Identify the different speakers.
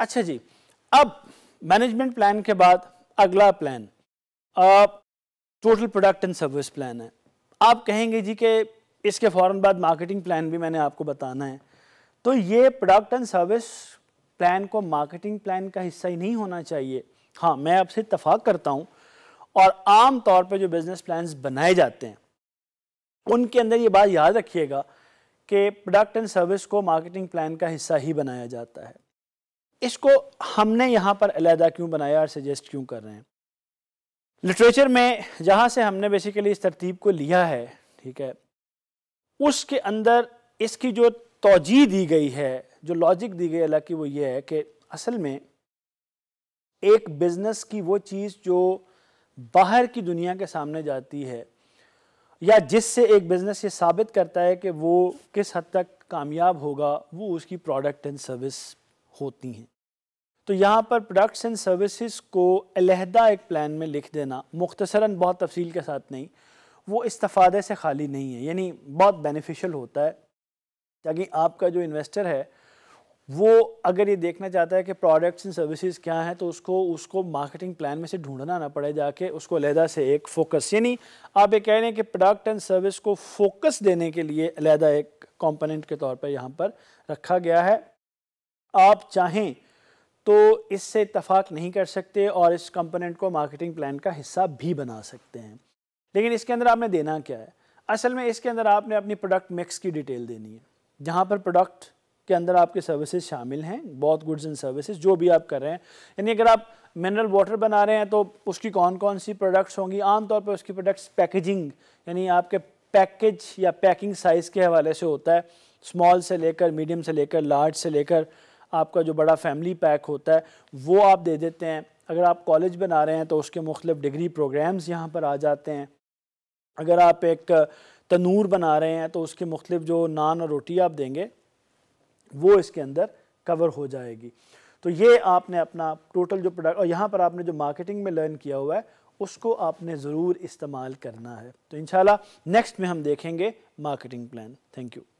Speaker 1: अच्छा जी अब management plan के बाद अगला plan total product and service plan है आप कहेंगे जी के इसके फ़ौर बाद मार्केटिंग प्लान भी मैंने आपको बताना है तो ये प्रोडक्ट एंड सर्विस प्लान को मार्केटिंग प्लान का हिस्सा ही नहीं होना चाहिए हाँ मैं आपसे इतफाक़ करता हूँ और आम तौर पे जो बिज़नेस प्लान्स बनाए जाते हैं उनके अंदर ये बात याद रखिएगा कि प्रोडक्ट एंड सर्विस को मार्केटिंग प्लान का हिस्सा ही बनाया जाता है इसको हमने यहाँ पर अलहदा क्यों बनाया और सजेस्ट क्यों कर रहे हैं लिटरेचर में जहाँ से हमने बेसिकली इस तरतीब को लिया है ठीक है उसके अंदर इसकी जो तोजी दी गई है जो लॉजिक दी गई की वो ये है कि असल में एक बिज़नेस की वो चीज़ जो बाहर की दुनिया के सामने जाती है या जिससे एक बिज़नेस ये साबित करता है कि वो किस हद तक कामयाब होगा वो उसकी प्रोडक्ट एंड सर्विस होती हैं तो यहाँ पर प्रोडक्ट्स एंड सर्विसेज को अलहदा एक प्लान में लिख देना मुख्तसरा बहुत तफसील के साथ नहीं वो इस्तफ़ादे से खाली नहीं है यानी बहुत बेनिफिशियल होता है ताकि आपका जो इन्वेस्टर है वो अगर ये देखना चाहता है कि प्रोडक्ट्स एंड सर्विसेज क्या हैं तो उसको उसको मार्केटिंग प्लान में से ढूंढना ना पड़े जाके उसको अलहदा से एक फोकस यानी आप ये कह रहे हैं कि प्रोडक्ट एंड सर्विस को फोकस देने के लिए अलहदा एक कंपोनेंट के तौर पर यहाँ पर रखा गया है आप चाहें तो इससे इतफाक़ नहीं कर सकते और इस कंपोनेंट को मार्केटिंग प्लान का हिस्सा भी बना सकते हैं लेकिन इसके अंदर आपने देना क्या है असल में इसके अंदर आपने अपनी प्रोडक्ट मिक्स की डिटेल देनी है जहाँ पर प्रोडक्ट के अंदर आपके सर्विसेज शामिल हैं बहुत गुड्स एंड सर्विसेज जो भी आप कर रहे हैं यानी अगर आप मिनरल वाटर बना रहे हैं तो उसकी कौन कौन सी प्रोडक्ट्स होंगी आमतौर पर उसकी प्रोडक्ट्स पैकेजिंग यानी आपके पैकेज या पैकिंग साइज़ के हवाले से होता है स्मॉल से लेकर मीडियम से लेकर लार्ज से लेकर आपका जो बड़ा फैमिली पैक होता है वो आप दे देते हैं अगर आप कॉलेज बना रहे हैं तो उसके मुख्तु डिग्री प्रोग्राम्स यहाँ पर आ जाते हैं अगर आप एक तनूर बना रहे हैं तो उसके मुख्त जो नान और रोटी आप देंगे वो इसके अंदर कवर हो जाएगी तो ये आपने अपना टोटल जो प्रोडक्ट और यहाँ पर आपने जो मार्केटिंग में लर्न किया हुआ है उसको आपने ज़रूर इस्तेमाल करना है तो इन नेक्स्ट में हम देखेंगे मार्केटिंग प्लान थैंक यू